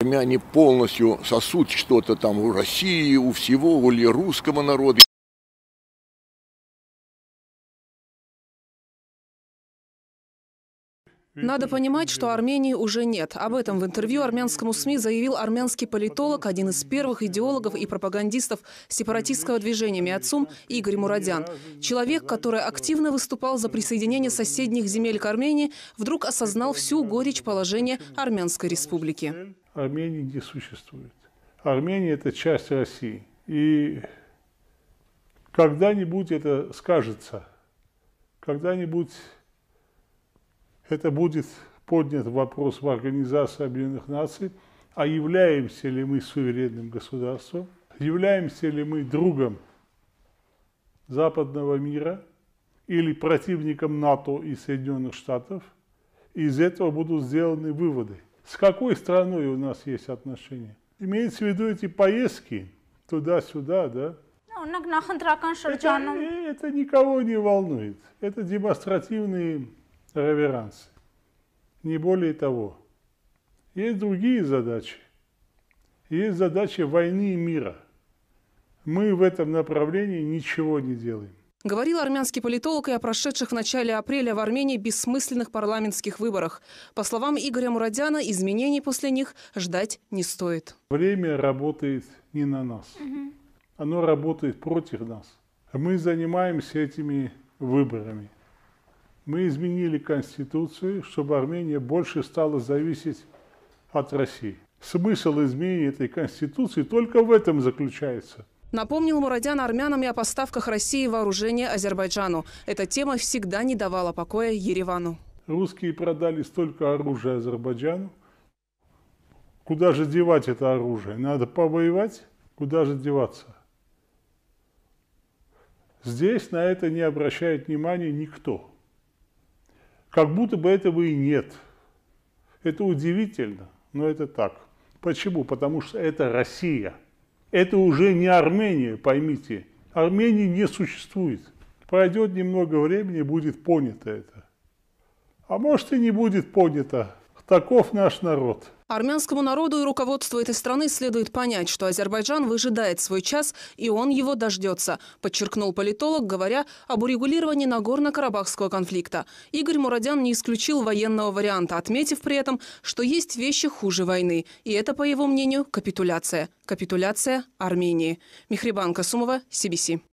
Они полностью сосут что-то там у России, у всего, у русского народа. Надо понимать, что Армении уже нет. Об этом в интервью армянскому СМИ заявил армянский политолог, один из первых идеологов и пропагандистов сепаратистского движения «Миацум» Игорь Мурадян. Человек, который активно выступал за присоединение соседних земель к Армении, вдруг осознал всю горечь положения Армянской республики. Армении не существует. Армения – это часть России. И когда-нибудь это скажется. Когда-нибудь это будет поднят вопрос в Организации Объединенных Наций, а являемся ли мы суверенным государством, являемся ли мы другом западного мира или противником НАТО и Соединенных Штатов, и из этого будут сделаны выводы. С какой страной у нас есть отношения? Имеется в виду эти поездки туда-сюда, да? Ну, это, это никого не волнует. Это демонстративные реверансы. Не более того. Есть другие задачи. Есть задача войны и мира. Мы в этом направлении ничего не делаем. Говорил армянский политолог и о прошедших в начале апреля в Армении бессмысленных парламентских выборах. По словам Игоря Мурадяна, изменений после них ждать не стоит. Время работает не на нас. Оно работает против нас. Мы занимаемся этими выборами мы изменили Конституцию, чтобы Армения больше стала зависеть от России. Смысл изменения этой Конституции только в этом заключается. Напомнил Мурадян армянам и о поставках России вооружения Азербайджану. Эта тема всегда не давала покоя Еревану. Русские продали столько оружия Азербайджану. Куда же девать это оружие? Надо повоевать? Куда же деваться? Здесь на это не обращает внимания никто. Как будто бы этого и нет. Это удивительно, но это так. Почему? Потому что это Россия. Это уже не Армения, поймите. Армении не существует. Пройдет немного времени, будет понято это. А может и не будет понято, Таков наш народ. Армянскому народу и руководству этой страны следует понять, что Азербайджан выжидает свой час, и он его дождется, подчеркнул политолог, говоря об урегулировании Нагорно-Карабахского конфликта. Игорь Мурадян не исключил военного варианта, отметив при этом, что есть вещи хуже войны. И это, по его мнению, капитуляция. Капитуляция Армении. Михрибан Сумова, CBC.